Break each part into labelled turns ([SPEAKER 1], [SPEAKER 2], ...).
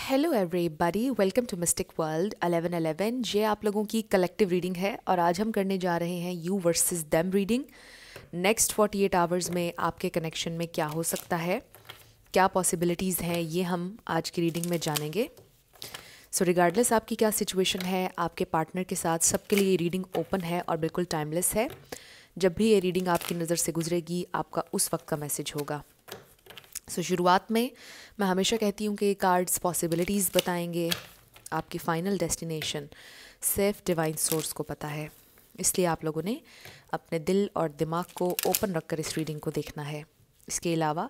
[SPEAKER 1] Hello everybody welcome to mystic world 1111 ये आप लोगों की कलेक्टिव रीडिंग है और आज हम करने जा रहे हैं you versus them reading next 48 hours में आपके कनेक्शन में क्या हो सकता है क्या पॉसिबिलिटीज़ हैं ये हम आज की रीडिंग में जानेंगे सो so, रिगार्डलेस आपकी क्या सिचुएशन है आपके पार्टनर के साथ सबके लिए रीडिंग ओपन है और बिल्कुल टाइमलेस है जब भी ये रीडिंग आपकी नज़र से गुजरेगी आपका उस वक्त का मैसेज होगा सो so, शुरुआत में मैं हमेशा कहती हूँ कि कार्ड्स पॉसिबिलिटीज़ बताएंगे आपकी फ़ाइनल डेस्टिनेशन सिर्फ डिवाइन सोर्स को पता है इसलिए आप लोगों ने अपने दिल और दिमाग को ओपन रखकर इस रीडिंग को देखना है इसके अलावा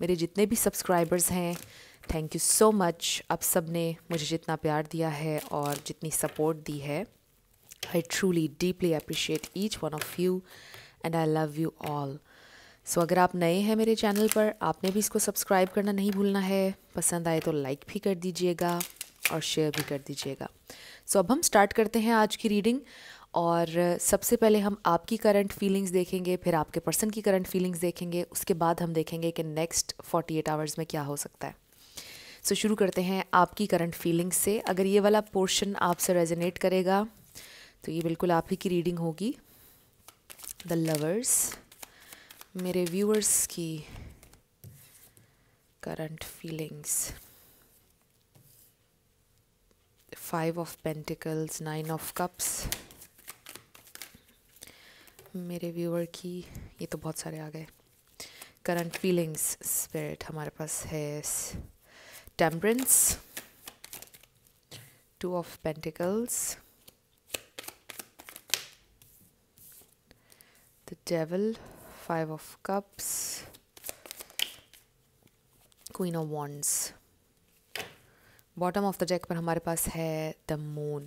[SPEAKER 1] मेरे जितने भी सब्सक्राइबर्स हैं थैंक यू सो मच आप सब ने मुझे जितना प्यार दिया है और जितनी सपोर्ट दी है I truly deeply appreciate each one of you and I love you all so अगर आप नए हैं मेरे चैनल पर आपने भी इसको सब्सक्राइब करना नहीं भूलना है पसंद आए तो लाइक भी कर दीजिएगा और शेयर भी कर दीजिएगा सो अब हम स्टार्ट करते हैं आज की रीडिंग और सबसे पहले हम आपकी करंट फीलिंग्स देखेंगे फिर आपके पर्सन की करंट फीलिंग्स देखेंगे उसके बाद हम देखेंगे कि नेक्स्ट 48 आवर्स में क्या हो सकता है सो so, शुरू करते हैं आपकी करंट फीलिंग्स से अगर ये वाला पोर्शन आपसे रेजोनेट करेगा तो ये बिल्कुल आप ही की रीडिंग होगी द लवर्स मेरे व्यूअर्स की current feelings five of pentacles nine of cups मेरे व्यूअर की ये तो बहुत सारे आ गए करंट फीलिंग्स स्पिरिट हमारे पास है temperance two of pentacles the devil five of cups queen of wands bottom of the deck पर हमारे पास है द मून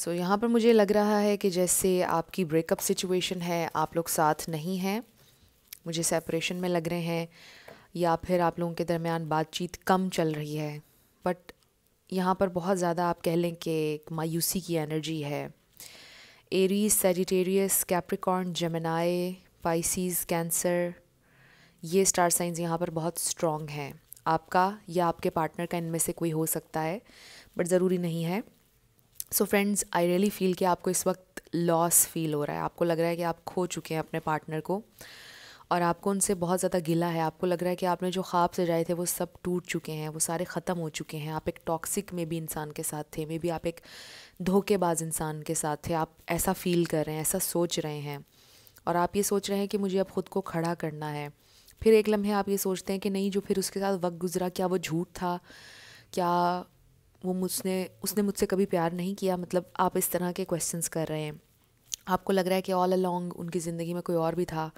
[SPEAKER 1] सो यहाँ पर मुझे लग रहा है कि जैसे आपकी ब्रेकअप सिचुएशन है आप लोग साथ नहीं हैं मुझे सेपरेशन में लग रहे हैं या फिर आप लोगों के दरमियान बातचीत कम चल रही है बट यहाँ पर बहुत ज़्यादा आप कह लें कि एक मायूसी की एनर्जी है Aries Sagittarius Capricorn Gemini Pisces Cancer ये स्टार साइंस यहाँ पर बहुत स्ट्रॉन्ग हैं आपका या आपके पार्टनर का इनमें से कोई हो सकता है बट ज़रूरी नहीं है so friends I really feel कि आपको इस वक्त लॉस फील हो रहा है आपको लग रहा है कि आप खो चुके हैं अपने पार्टनर को और आपको उनसे बहुत ज़्यादा गिला है आपको लग रहा है कि आपने जो ख्वाब सजाए थे वो सब टूट चुके हैं वो सारे ख़त्म हो चुके हैं आप एक टॉक्सिक में भी इंसान के साथ थे मे बी आप एक धोखेबाज इंसान के साथ थे आप ऐसा फील कर रहे हैं ऐसा सोच रहे हैं और आप ये सोच रहे हैं कि मुझे अब ख़ुद को खड़ा करना है फिर एक लम्हे आप ये सोचते हैं कि नहीं जो फिर उसके साथ वक्त गुजरा क्या वो झूठ था क्या वो मुझने उसने मुझसे कभी प्यार नहीं किया मतलब आप इस तरह के क्वेश्चंस कर रहे हैं आपको लग रहा है कि ऑल अलॉन्ग उनकी ज़िंदगी में कोई और भी था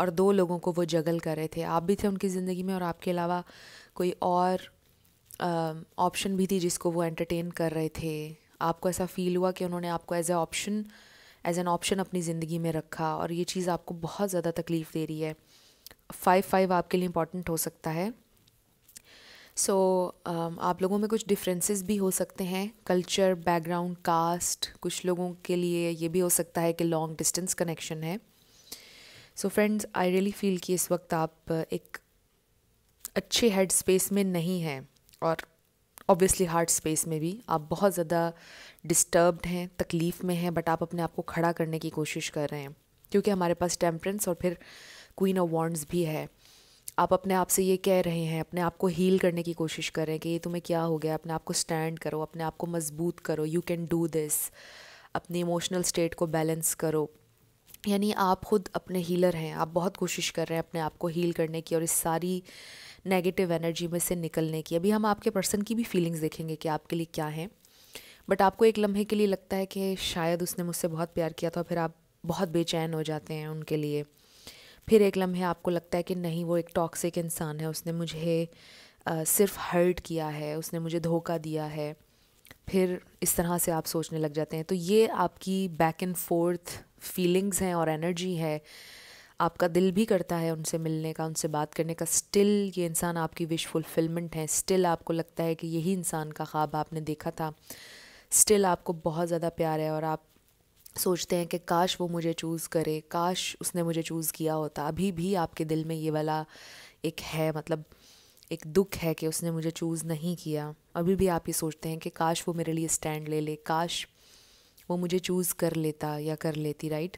[SPEAKER 1] और दो लोगों को वो जगल कर रहे थे आप भी थे उनकी ज़िंदगी में और आपके अलावा कोई और ऑप्शन भी थी जिसको वो एंटरटेन कर रहे थे आपको ऐसा फील हुआ कि उन्होंने आपको as a option as an option अपनी ज़िंदगी में रखा और ये चीज़ आपको बहुत ज़्यादा तकलीफ़ दे रही है फाइव फाइव आपके लिए इम्पॉर्टेंट हो सकता है सो so, um, आप लोगों में कुछ डिफरेंसेस भी हो सकते हैं कल्चर बैकग्राउंड कास्ट कुछ लोगों के लिए ये भी हो सकता है कि लॉन्ग डिस्टेंस कनेक्शन है so friends I really feel कि इस वक्त आप एक अच्छे हेड स्पेस में नहीं हैं और ऑब्वियसली हार्ट स्पेस में भी आप बहुत ज़्यादा डिस्टर्ब्ड हैं तकलीफ़ में हैं बट आप अपने आप को खड़ा करने की कोशिश कर रहे हैं क्योंकि हमारे पास टेम्परेंस और फिर क्वीन ऑफ वॉन्ड्स भी है आप अपने आप से ये कह रहे हैं अपने आप को हील करने की कोशिश कर रहे हैं कि ये तुम्हें क्या हो गया अपने आप को स्टैंड करो अपने आप को मजबूत करो यू कैन डू दिस अपनी इमोशनल स्टेट को बैलेंस करो यानी आप खुद अपने हीलर हैं आप बहुत कोशिश कर रहे हैं अपने आप को हील करने की और इस सारी नेगेटिव एनर्जी में से निकलने की अभी हम आपके पर्सन की भी फीलिंग्स देखेंगे कि आपके लिए क्या है बट आपको एक लम्हे के लिए लगता है कि शायद उसने मुझसे बहुत प्यार किया था फिर आप बहुत बेचैन हो जाते हैं उनके लिए फिर एक लम्हे आपको लगता है कि नहीं वो एक टॉक्सिक इंसान है उसने मुझे सिर्फ हर्ट किया है उसने मुझे धोखा दिया है फिर इस तरह से आप सोचने लग जाते हैं तो ये आपकी बैक एंड फोर्थ फीलिंग्स हैं और एनर्जी है आपका दिल भी करता है उनसे मिलने का उनसे बात करने का स्टिल ये इंसान आपकी विश फुलफिलमेंट है स्टिल आपको लगता है कि यही इंसान का ख्वाब आपने देखा था स्टिल आपको बहुत ज़्यादा प्यार है और आप सोचते हैं कि काश वो मुझे चूज़ करे काश उसने मुझे चूज़ किया होता अभी भी आपके दिल में ये वाला एक है मतलब एक दुख है कि उसने मुझे चूज़ नहीं किया अभी भी आप ये सोचते हैं कि काश वो मेरे लिए स्टैंड ले ले काश वो मुझे चूज़ कर लेता या कर लेती राइट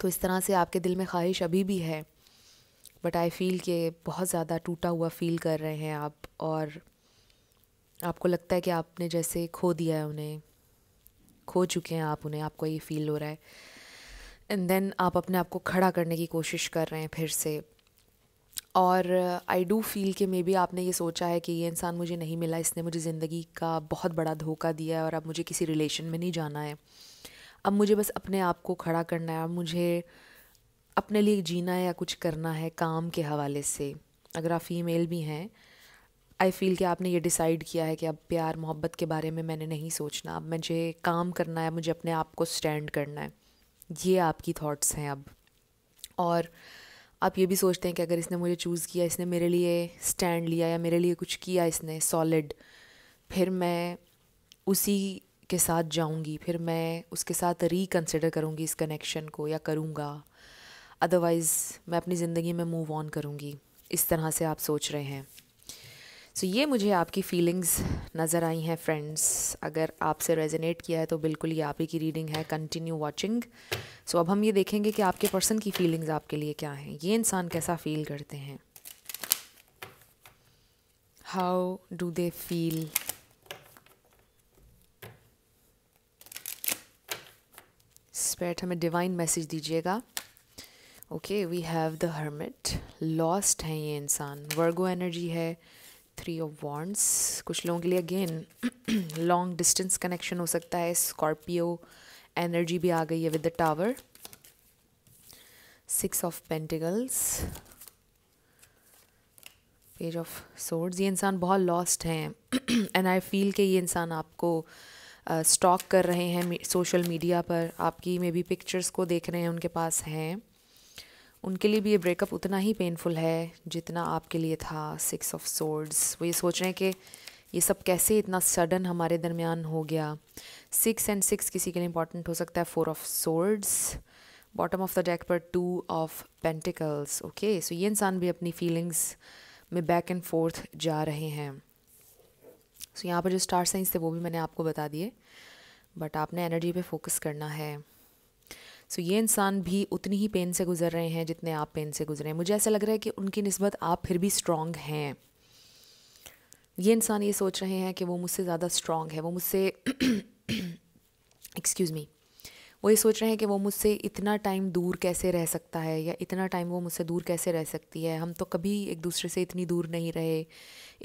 [SPEAKER 1] तो इस तरह से आपके दिल में ख्वाहिश अभी भी है बट आई फील कि बहुत ज़्यादा टूटा हुआ फील कर रहे हैं आप और आपको लगता है कि आपने जैसे खो दिया है उन्हें खो चुके हैं आप उन्हें आपको ये फील हो रहा है एंड देन आप अपने आप को खड़ा करने की कोशिश कर रहे हैं फिर से और आई डू फील कि मे बी आपने ये सोचा है कि ये इंसान मुझे नहीं मिला इसने मुझे ज़िंदगी का बहुत बड़ा धोखा दिया है और अब मुझे किसी रिलेशन में नहीं जाना है अब मुझे बस अपने आप को खड़ा करना है मुझे अपने लिए जीना है या कुछ करना है काम के हवाले से अगर आप फीमेल भी हैं आई फील कि आपने ये डिसाइड किया है कि अब प्यार मोहब्बत के बारे में मैंने नहीं सोचना अब मुझे काम करना है मुझे अपने आप को स्टैंड करना है ये आपकी थॉट्स हैं अब और आप ये भी सोचते हैं कि अगर इसने मुझे चूज़ किया इसने मेरे लिए स्टैंड लिया या मेरे लिए कुछ किया इसने सॉलिड फिर मैं उसी के साथ जाऊंगी फिर मैं उसके साथ रिकन्सिडर करूंगी इस कनेक्शन को या करूंगा अदरवाइज़ मैं अपनी ज़िंदगी में मूव ऑन करूंगी इस तरह से आप सोच रहे हैं सो so, ये मुझे आपकी फीलिंग्स नज़र आई हैं फ्रेंड्स अगर आपसे रेजोनेट किया है तो बिल्कुल ये आप ही की रीडिंग है कंटिन्यू वाचिंग सो अब हम ये देखेंगे कि आपके पर्सन की फीलिंग्स आपके लिए क्या हैं ये इंसान कैसा फील करते हैं how do they feel spare ทํา a divine message દીજીયગા okay we have the hermit lost હે યે ઇન્સાન વર્ગો એનર્જી હે 3 ઓફ વૉન્ડ્સ કુછ લોગો કે લિયે અગેન લોંગ ડિસ્ટન્સ કનેક્શન હો સકતા હે સ્કોર્પિયો એનર્જી ભી આ ગઈ હે with the tower 6 of pentacles page of swords યે ઇન્સાન બહોત લોસ્ટ હે એન્ડ આઈ ફીલ કે યે ઇન્સાન આપકો स्टॉक कर रहे हैं सोशल मीडिया पर आपकी मे बी पिक्चर्स को देख रहे हैं उनके पास हैं उनके लिए भी ये ब्रेकअप उतना ही पेनफुल है जितना आपके लिए था सिक्स ऑफ सोर्ड्स वो ये सोच रहे हैं कि ये सब कैसे इतना सडन हमारे दरमियान हो गया सिक्स एंड सिक्स किसी के लिए इंपॉर्टेंट हो सकता है four of swords bottom of the deck पर two of pentacles okay so ये इंसान भी अपनी फीलिंग्स में बैक एंड फोर्थ जा रहे हैं सो so, यहाँ पर जो स्टार साइंस थे वो भी मैंने आपको बता दिए बट आपने एनर्जी पे फोकस करना है सो so, ये इंसान भी उतनी ही पेन से गुजर रहे हैं जितने आप पेन से गुजरे हैं मुझे ऐसा लग रहा है कि उनकी नस्बत आप फिर भी स्ट्रांग हैं ये इंसान ये सोच रहे हैं कि वो मुझसे ज़्यादा स्ट्रांग है वो मुझसे एक्सक्यूज़ मी वो ये सोच रहे हैं कि वो मुझसे इतना टाइम दूर कैसे रह सकता है या इतना टाइम वो मुझसे दूर कैसे रह सकती है हम तो कभी एक दूसरे से इतनी दूर नहीं रहे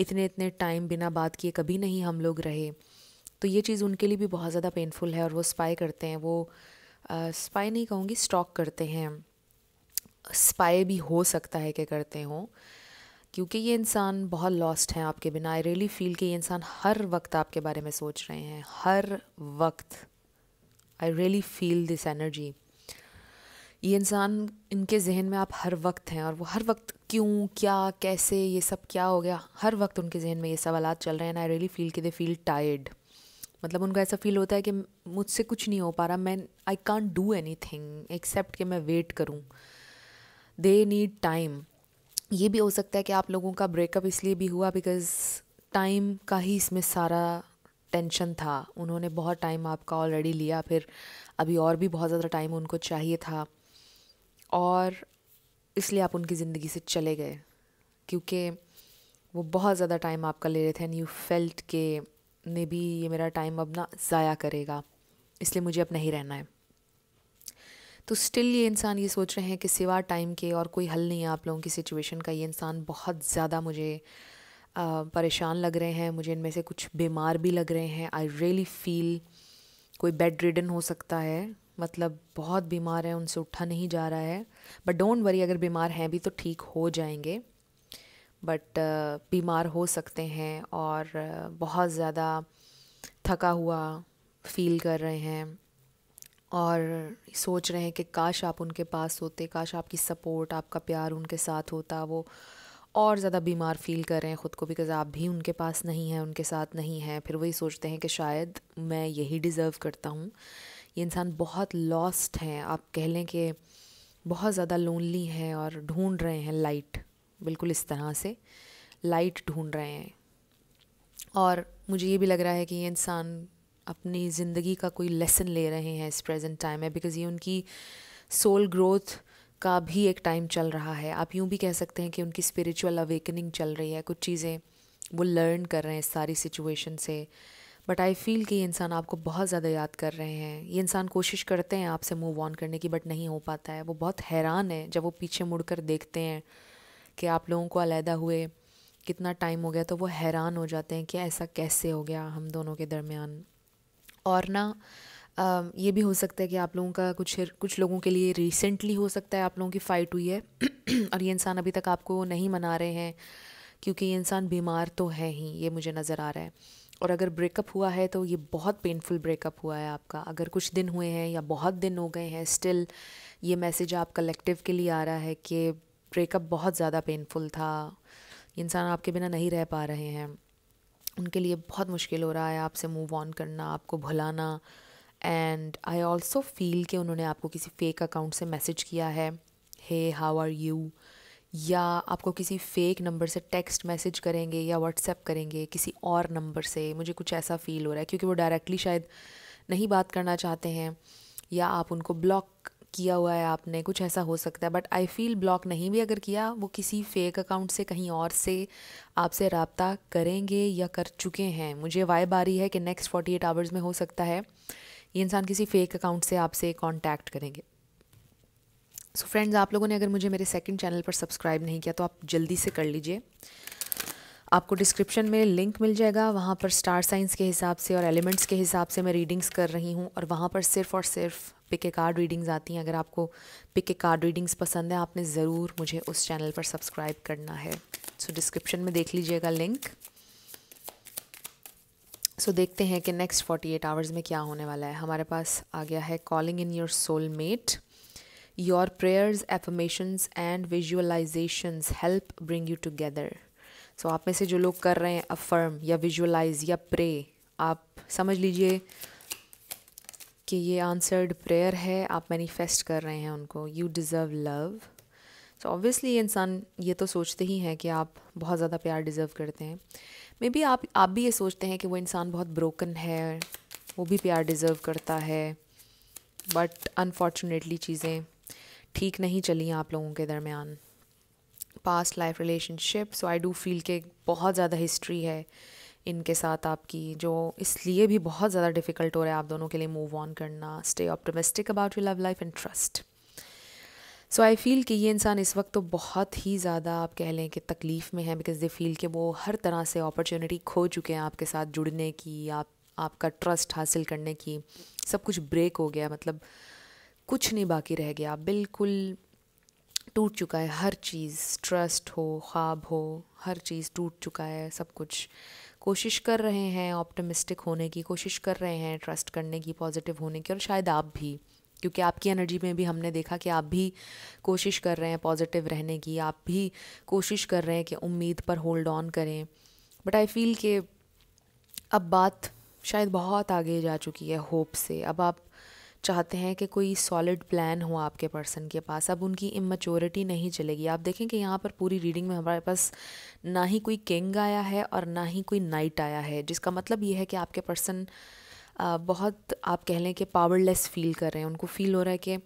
[SPEAKER 1] इतने इतने टाइम बिना बात किए कभी नहीं हम लोग रहे तो ये चीज़ उनके लिए भी बहुत ज़्यादा पेनफुल है और वो स्पाई करते हैं वो स्पाई नहीं कहूँगी स्टॉक करते हैं स्पाई भी हो सकता है कि करते हों क्योंकि ये इंसान बहुत लॉस्ट हैं आपके बिना आई रियली फील कि ये इंसान हर वक्त आपके बारे में सोच रहे हैं हर वक्त I really feel this energy ये इंसान इनके जहन में आप हर वक्त हैं और वो हर वक्त क्यों क्या कैसे ये सब क्या हो गया हर वक्त उनके जहन में ये सवाल चल रहे हैं आई रियली फील कि दे फील टायर्ड मतलब उनका ऐसा फील होता है कि मुझसे कुछ नहीं हो पा रहा मैं I can't do anything except कि मैं वेट करूँ दे नीड टाइम ये भी हो सकता है कि आप लोगों का ब्रेकअप इसलिए भी हुआ बिकॉज टाइम का ही इसमें सारा टेंशन था उन्होंने बहुत टाइम आपका ऑलरेडी लिया फिर अभी और भी बहुत ज़्यादा टाइम उनको चाहिए था और इसलिए आप उनकी ज़िंदगी से चले गए क्योंकि वो बहुत ज़्यादा टाइम आपका ले रहे थे एंड यू फेल्ट के मे बी ये मेरा टाइम अब ना ज़ाया करेगा इसलिए मुझे अब नहीं रहना है तो स्टिल ये इंसान ये सोच रहे हैं कि सिवा टाइम के और कोई हल नहीं है आप लोगों की सिचुएशन का ये इंसान बहुत ज़्यादा मुझे परेशान लग रहे हैं मुझे इनमें से कुछ बीमार भी लग रहे हैं आई रियली फील कोई बेड रिडन हो सकता है मतलब बहुत बीमार है उनसे उठा नहीं जा रहा है बट डोंट वरी अगर बीमार हैं भी तो ठीक हो जाएंगे बट बीमार हो सकते हैं और बहुत ज़्यादा थका हुआ फील कर रहे हैं और सोच रहे हैं कि काश आप उनके पास होते काश आपकी सपोर्ट आपका प्यार उनके साथ होता वो और ज़्यादा बीमार फील कर रहे हैं ख़ुद को बिकॉज आप भी उनके पास नहीं हैं उनके साथ नहीं हैं फिर वही सोचते हैं कि शायद मैं यही डिज़र्व करता हूँ ये इंसान बहुत लॉस्ट हैं आप कह लें कि बहुत ज़्यादा लोनली हैं और ढूंढ रहे हैं लाइट बिल्कुल इस तरह से लाइट ढूंढ रहे हैं और मुझे ये भी लग रहा है कि ये इंसान अपनी ज़िंदगी का कोई लेसन ले रहे हैं इस प्रेजेंट टाइम में बिकॉज़ ये उनकी सोल ग्रोथ का भी एक टाइम चल रहा है आप यूं भी कह सकते हैं कि उनकी स्पिरिचुअल अवेकनिंग चल रही है कुछ चीज़ें वो लर्न कर रहे हैं इस सारी सिचुएशन से बट आई फील कि ये इंसान आपको बहुत ज़्यादा याद कर रहे हैं ये इंसान कोशिश करते हैं आपसे मूव ऑन करने की बट नहीं हो पाता है वो बहुत हैरान है जब वो पीछे मुड़ कर देखते हैं कि आप लोगों को अलहदा हुए कितना टाइम हो गया तो वो हैरान हो जाते हैं कि ऐसा कैसे हो गया हम दोनों के दरमियान और ना ये भी हो सकता है कि आप लोगों का कुछ कुछ लोगों के लिए रिसेंटली हो सकता है आप लोगों की फ़ाइट हुई है और ये इंसान अभी तक आपको नहीं मना रहे हैं क्योंकि ये इंसान बीमार तो है ही ये मुझे नज़र आ रहा है और अगर ब्रेकअप हुआ है तो ये बहुत पेनफुल ब्रेकअप हुआ है आपका अगर कुछ दिन हुए हैं या बहुत दिन हो गए हैं स्टिल ये मैसेज आप कलेक्टिव के लिए आ रहा है कि ब्रेकअप बहुत ज़्यादा पेनफुल था इंसान आपके बिना नहीं रह पा रहे हैं उनके लिए बहुत मुश्किल हो रहा है आपसे मूव ऑन करना आपको भुलाना एंड आई ऑल्सो फील कि उन्होंने आपको किसी फेक अकाउंट से मैसेज किया है हे हाउ आर यू या आपको किसी फेक नंबर से टेक्स्ट मैसेज करेंगे या व्हाट्सएप करेंगे किसी और नंबर से मुझे कुछ ऐसा फील हो रहा है क्योंकि वो डायरेक्टली शायद नहीं बात करना चाहते हैं या आप उनको ब्लॉक किया हुआ है आपने कुछ ऐसा हो सकता है बट आई फील ब्लॉक नहीं भी अगर किया वो किसी फेक अकाउंट से कहीं और से आपसे रबता करेंगे या कर चुके हैं मुझे वाइब आ रही है कि नेक्स्ट फोर्टी एट आवर्स में हो सकता है ये इंसान किसी फेक अकाउंट से आपसे कॉन्टैक्ट करेंगे सो so फ्रेंड्स आप लोगों ने अगर मुझे मेरे सेकंड चैनल पर सब्सक्राइब नहीं किया तो आप जल्दी से कर लीजिए आपको डिस्क्रिप्शन में लिंक मिल जाएगा वहाँ पर स्टार साइंस के हिसाब से और एलिमेंट्स के हिसाब से मैं रीडिंग्स कर रही हूँ और वहाँ पर सिर्फ़ और सिर्फ पिक ए कार्ड रीडिंग्स आती हैं अगर आपको पिक ए कार्ड रीडिंग्स पसंद है आपने ज़रूर मुझे उस चैनल पर सब्सक्राइब करना है सो so डिस्क्रिप्शन में देख लीजिएगा लिंक सो so, देखते हैं कि नेक्स्ट फोर्टी एट आवर्स में क्या होने वाला है हमारे पास आ गया है calling in your soulmate your prayers affirmations and visualisations help bring you together so आप में से जो लोग कर रहे हैं अफर्म या विजुअलाइज या प्रे आप समझ लीजिए कि ये आंसर्ड प्रेयर है आप मैनिफेस्ट कर रहे हैं उनको you deserve love so obviously इंसान ये तो सोचते ही हैं कि आप बहुत ज़्यादा प्यार डिज़र्व करते हैं मे बी आप आप भी ये सोचते हैं कि वो इंसान बहुत ब्रोकन है वो भी प्यार डिज़र्व करता है बट अनफॉर्चुनेटली चीज़ें ठीक नहीं चली आप लोगों के दरमियान past life relationship so I do feel के बहुत ज़्यादा हिस्ट्री है इनके साथ आपकी जो इसलिए भी बहुत ज़्यादा डिफ़िकल्ट हो रहा है आप दोनों के लिए मूव ऑन करना stay optimistic about you love life and trust so I feel कि ये इंसान इस वक्त तो बहुत ही ज़्यादा आप कह लें कि तकलीफ़ में है बिकॉज़ दे फील कि वो हर तरह से अपॉर्चुनिटी खो चुके हैं आपके साथ जुड़ने की आप आपका ट्रस्ट हासिल करने की सब कुछ ब्रेक हो गया मतलब कुछ नहीं बाकी रह गया बिल्कुल टूट चुका है हर चीज़ ट्रस्ट हो ख्वाब हो हर चीज़ टूट चुका है सब कुछ कोशिश कर रहे हैं ऑप्टमिस्टिक होने की कोशिश कर रहे हैं ट्रस्ट करने की पॉजिटिव होने की और शायद आप भी क्योंकि आपकी एनर्जी में भी हमने देखा कि आप भी कोशिश कर रहे हैं पॉजिटिव रहने की आप भी कोशिश कर रहे हैं कि उम्मीद पर होल्ड ऑन करें बट आई फील कि अब बात शायद बहुत आगे जा चुकी है होप से अब आप चाहते हैं कि कोई सॉलिड प्लान हो आपके पर्सन के पास अब उनकी इमेच्योरिटी नहीं चलेगी आप देखें कि यहाँ पर पूरी रीडिंग में हमारे पास ना ही कोई किंग आया है और ना ही कोई नाइट आया है जिसका मतलब ये है कि आपके पर्सन बहुत आप कह लें कि पावरलेस फील कर रहे हैं उनको फील हो रहा है कि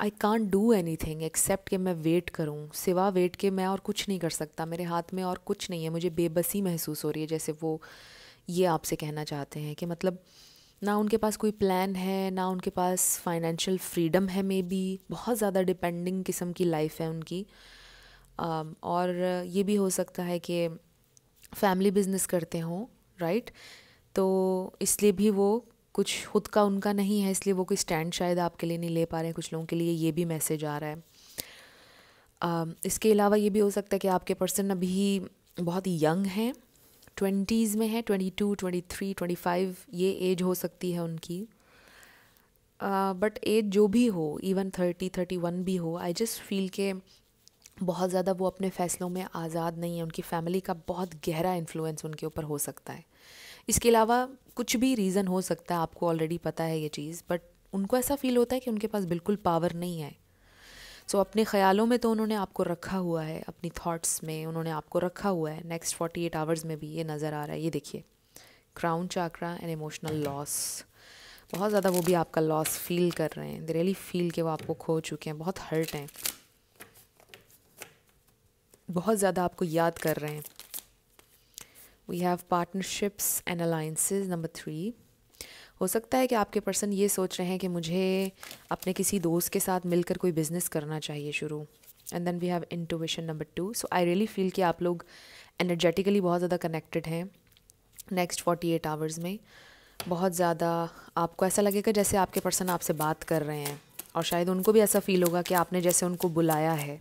[SPEAKER 1] I can't do anything except कि मैं वेट करूँ सिवा वेट के मैं और कुछ नहीं कर सकता मेरे हाथ में और कुछ नहीं है मुझे बेबसी महसूस हो रही है जैसे वो ये आपसे कहना चाहते हैं कि मतलब ना उनके पास कोई प्लान है ना उनके पास फाइनेंशियल फ्रीडम है मे बी बहुत ज़्यादा डिपेंडिंग किस्म की लाइफ है उनकी और ये भी हो सकता है कि फैमिली बिजनेस करते हों राइट right? तो इसलिए भी वो कुछ खुद का उनका नहीं है इसलिए वो कोई स्टैंड शायद आपके लिए नहीं ले पा रहे हैं कुछ लोगों के लिए ये भी मैसेज आ रहा है इसके अलावा ये भी हो सकता है कि आपके पर्सन अभी बहुत यंग हैं ट्वेंटीज़ में है twenty two twenty three twenty five ये एज हो सकती है उनकी बट uh, एज जो भी हो इवन थर्टी थर्टी वन भी हो आई जस्ट फील के बहुत ज़्यादा वो अपने फैसलों में आज़ाद नहीं है उनकी फैमिली का बहुत गहरा इन्फ्लुएंस उनके ऊपर हो सकता है इसके अलावा कुछ भी रीज़न हो सकता है आपको ऑलरेडी पता है ये चीज़ बट उनको ऐसा फील होता है कि उनके पास बिल्कुल पावर नहीं है सो so, अपने ख्यालों में तो उन्होंने आपको रखा हुआ है अपनी थॉट्स में उन्होंने आपको रखा हुआ है नेक्स्ट फोर्टी एट आवर्स में भी ये नज़र आ रहा है ये देखिए crown chakra and emotional loss बहुत ज़्यादा वो भी आपका लॉस फील कर रहे हैं दे रियली फील के वो आपको खो चुके हैं बहुत हर्ट हैं बहुत ज़्यादा आपको याद कर रहे हैं we have partnerships and alliances number three हो सकता है कि आपके पर्सन ये सोच रहे हैं कि मुझे अपने किसी दोस्त के साथ मिलकर कोई बिज़नेस करना चाहिए शुरू and then we have intuition number two so I really feel कि आप लोग एनर्जेटिकली बहुत ज़्यादा कनेक्टेड हैं नेक्स्ट फोर्टी एट आवर्स में बहुत ज़्यादा आपको ऐसा लगेगा जैसे आपके पर्सन आपसे बात कर रहे हैं और शायद उनको भी ऐसा फील होगा कि आपने जैसे उनको बुलाया है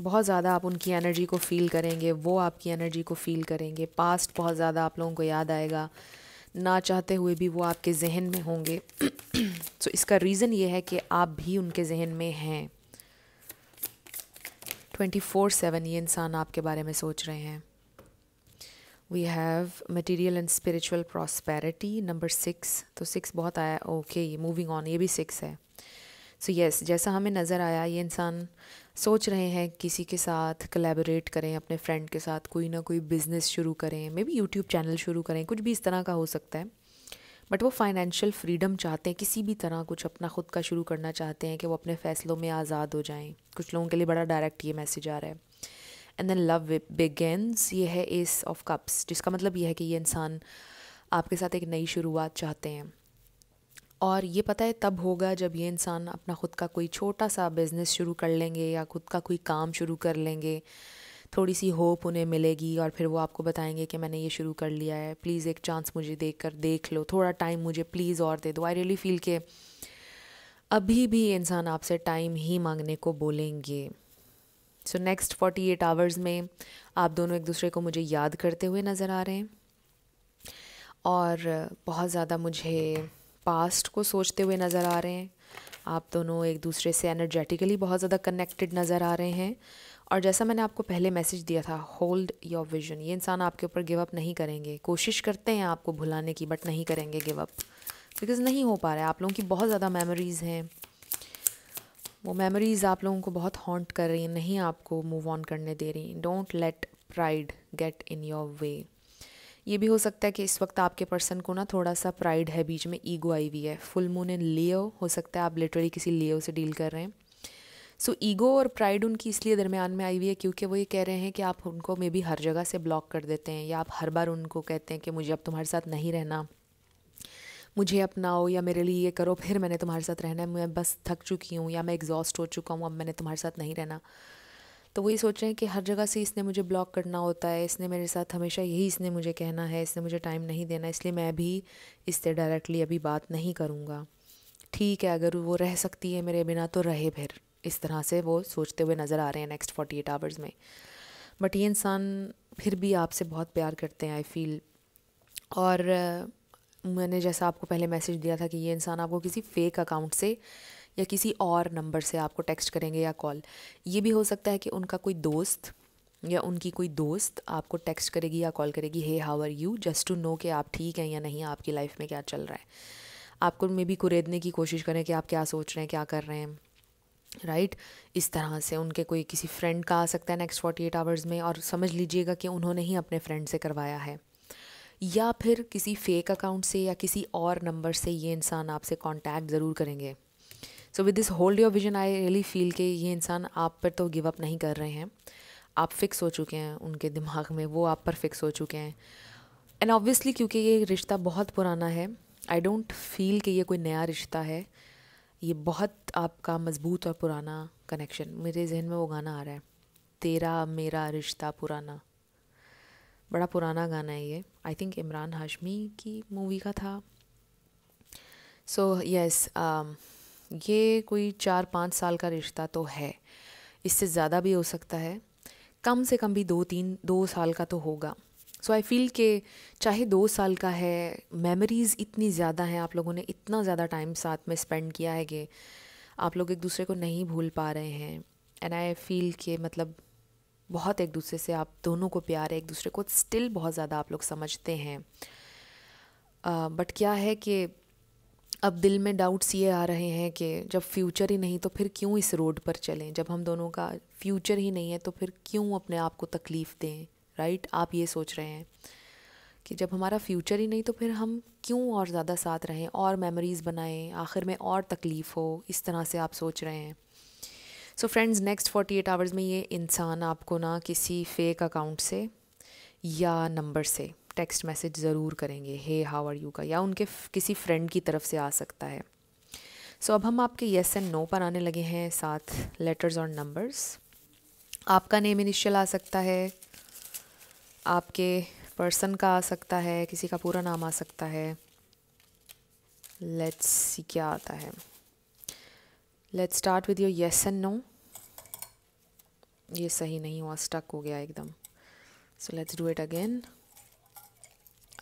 [SPEAKER 1] बहुत ज़्यादा आप उनकी एनर्जी को फ़ील करेंगे वो आपकी एनर्जी को फ़ील करेंगे पास्ट बहुत ज़्यादा आप लोगों को याद आएगा ना चाहते हुए भी वो आपके जहन में होंगे सो so, इसका रीज़न ये है कि आप भी उनके जहन में हैं ट्वेंटी फोर सेवन ये इंसान आपके बारे में सोच रहे हैं we have material and spiritual prosperity number six तो सिक्स बहुत आया ओके ये मूविंग ऑन ये भी सिक्स है सो so यस yes, जैसा हमें नज़र आया ये इंसान सोच रहे हैं किसी के साथ कलेबोरेट करें अपने फ्रेंड के साथ कोई ना कोई बिज़नेस शुरू करें मे बी यूट्यूब चैनल शुरू करें कुछ भी इस तरह का हो सकता है बट वो फाइनेंशियल फ्रीडम चाहते हैं किसी भी तरह कुछ अपना ख़ुद का शुरू करना चाहते हैं कि वो अपने फ़ैसलों में आज़ाद हो जाएं कुछ लोगों के लिए बड़ा डायरेक्ट ये मैसेज आ रहा है एंड देन लव बिगेंस ये है एस ऑफ कप्स जिसका मतलब ये है कि ये इंसान आपके साथ एक नई शुरुआत चाहते हैं और ये पता है तब होगा जब ये इंसान अपना ख़ुद का कोई छोटा सा बिज़नेस शुरू कर लेंगे या खुद का कोई काम शुरू कर लेंगे थोड़ी सी होप उन्हें मिलेगी और फिर वो आपको बताएंगे कि मैंने ये शुरू कर लिया है प्लीज़ एक चांस मुझे देख कर देख लो थोड़ा टाइम मुझे प्लीज़ और दे दो आई रियली फील के अभी भी इंसान आपसे टाइम ही मांगने को बोलेंगे so next forty eight hours में आप दोनों एक दूसरे को मुझे याद करते हुए नज़र आ रहे हैं और बहुत ज़्यादा मुझे पास्ट को सोचते हुए नज़र आ रहे हैं आप दोनों एक दूसरे से एनर्जेटिकली बहुत ज़्यादा कनेक्टेड नज़र आ रहे हैं और जैसा मैंने आपको पहले मैसेज दिया था होल्ड योर विजन ये इंसान आपके ऊपर गिव अप नहीं करेंगे कोशिश करते हैं आपको भुलाने की बट नहीं करेंगे गिव अप बिकॉज़ नहीं हो पा रहा है आप लोगों की बहुत ज़्यादा मेमोरीज़ हैं वो मेमोरीज़ आप लोगों को बहुत हॉन्ट कर रही हैं नहीं आपको मूव ऑन करने दे रही don't let pride get in your way ये भी हो सकता है कि इस वक्त आपके पर्सन को ना थोड़ा सा प्राइड है बीच में ईगो आई हुई है फुल मून इन लियो हो सकता है आप लिटरली किसी लियो से डील कर रहे हैं सो so, ईगो और प्राइड उनकी इसलिए दरमियान में आई हुई है क्योंकि वो ये कह रहे हैं कि आप उनको मे बी हर जगह से ब्लॉक कर देते हैं या आप हर बार उनको कहते हैं कि मुझे अब तुम्हारे साथ नहीं रहना मुझे अपनाओ या मेरे लिए ये करो फिर मैंने तुम्हारे साथ रहना है मैं बस थक चुकी हूँ या मैं एग्जॉस्ट हो चुका हूँ अब मैंने तुम्हारे साथ नहीं रहना तो वही सोच रहे हैं कि हर जगह से इसने मुझे ब्लॉक करना होता है इसने मेरे साथ हमेशा यही इसने मुझे कहना है इसने मुझे टाइम नहीं देना इसलिए मैं भी इससे डायरेक्टली अभी बात नहीं करूँगा ठीक है अगर वो रह सकती है मेरे बिना तो रहे फिर इस तरह से वो सोचते हुए नज़र आ रहे हैं नेक्स्ट फोर्टी एट आवर्स में बट ये इंसान फिर भी आपसे बहुत प्यार करते हैं आई फील और मैंने जैसा आपको पहले मैसेज दिया था कि ये इंसान आपको किसी फेक अकाउंट से या किसी और नंबर से आपको टेक्स्ट करेंगे या कॉल ये भी हो सकता है कि उनका कोई दोस्त या उनकी कोई दोस्त आपको टेक्स्ट करेगी या कॉल करेगी hey how are you just to know कि आप ठीक हैं या नहीं आपकी लाइफ में क्या चल रहा है आपको मे भी कुरेदने की कोशिश करें कि आप क्या सोच रहे हैं क्या कर रहे हैं राइट right? इस तरह से उनके कोई किसी फ्रेंड का आ सकता है नेक्स्ट फोर्टी एट आवर्स में और समझ लीजिएगा कि उन्होंने ही अपने फ्रेंड से करवाया है या फिर किसी फेक अकाउंट से या किसी और नंबर से ये इंसान आपसे कांटेक्ट ज़रूर करेंगे so with this hold your vision I really feel कि ये इंसान आप पर तो गिव अप नहीं कर रहे हैं आप फिक्स हो चुके हैं उनके दिमाग में वो आप पर फिक्स हो चुके हैं एंड ऑब्वियसली क्योंकि ये रिश्ता बहुत पुराना है आई डोंट फील कि ये कोई नया रिश्ता है ये बहुत आपका मजबूत और पुराना कनेक्शन मेरे जहन में वो गाना आ रहा है तेरा मेरा रिश्ता पुराना बड़ा पुराना गाना है ये आई थिंक इमरान हाशमी की मूवी का था सो यस um, ये कोई चार पाँच साल का रिश्ता तो है इससे ज़्यादा भी हो सकता है कम से कम भी दो तीन दो साल का तो होगा सो आई फील के चाहे दो साल का है मेमोरीज़ इतनी ज़्यादा हैं आप लोगों ने इतना ज़्यादा टाइम साथ में स्पेंड किया है कि आप लोग एक दूसरे को नहीं भूल पा रहे हैं एंड आई फील के मतलब बहुत एक दूसरे से आप दोनों को प्यार है एक दूसरे को स्टिल बहुत ज़्यादा आप लोग समझते हैं बट uh, क्या है कि अब दिल में डाउट्स ये आ रहे हैं कि जब फ्यूचर ही नहीं तो फिर क्यों इस रोड पर चलें जब हम दोनों का फ्यूचर ही नहीं है तो फिर क्यों अपने आप को तकलीफ़ दें राइट आप ये सोच रहे हैं कि जब हमारा फ्यूचर ही नहीं तो फिर हम क्यों और ज़्यादा साथ रहें और मेमोरीज़ बनाएं आखिर में और तकलीफ़ हो इस तरह से आप सोच रहे हैं so friends next forty eight hours में ये इंसान आपको ना किसी फेक अकाउंट से या नंबर से टेक्स्ट मैसेज ज़रूर करेंगे हे हाउ आर यू का या उनके किसी फ्रेंड की तरफ से आ सकता है सो so, अब हम आपके येस एंड नो पर आने लगे हैं साथ लेटर्स और नंबर्स आपका नेम इनिशियल आ सकता है आपके पर्सन का आ सकता है किसी का पूरा नाम आ सकता है लेट्स सी क्या आता है let's start with your yes and no ये सही नहीं हुआ स्टक हो गया एकदम so let's do it again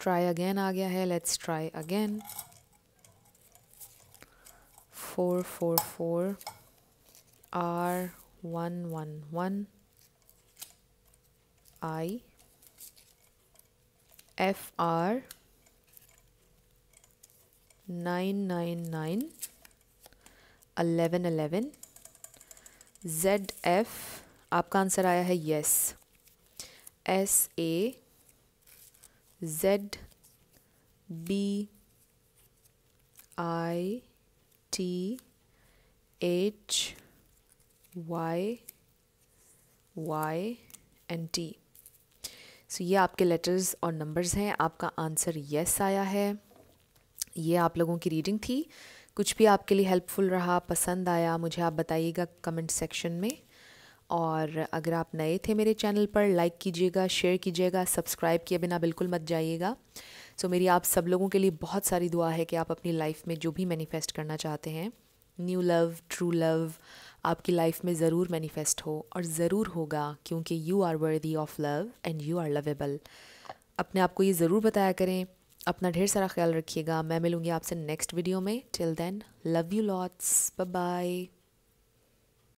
[SPEAKER 1] try again आ गया है let's try again four four four R one one one I F R nine nine nine eleven eleven Z F आपका आंसर आया है yes S A Z B I T H Y Y and T so ये आपके letters और numbers हैं आपका answer yes आया है ये आप लोगों की रीडिंग थी कुछ भी आपके लिए हेल्पफुल रहा पसंद आया मुझे आप बताइएगा कमेंट सेक्शन में और अगर आप नए थे मेरे चैनल पर लाइक कीजिएगा शेयर कीजिएगा सब्सक्राइब किए बिना बिल्कुल मत जाइएगा सो so, मेरी आप सब लोगों के लिए बहुत सारी दुआ है कि आप अपनी लाइफ में जो भी मैनिफेस्ट करना चाहते हैं न्यू लव ट्रू लव आपकी लाइफ में ज़रूर मैनिफेस्ट हो और ज़रूर होगा क्योंकि you are worthy of love and you are lovable अपने आप को ये ज़रूर बताया करें अपना ढेर सारा ख्याल रखिएगा मैं मिलूँगी आपसे नेक्स्ट वीडियो में till then love you lots bye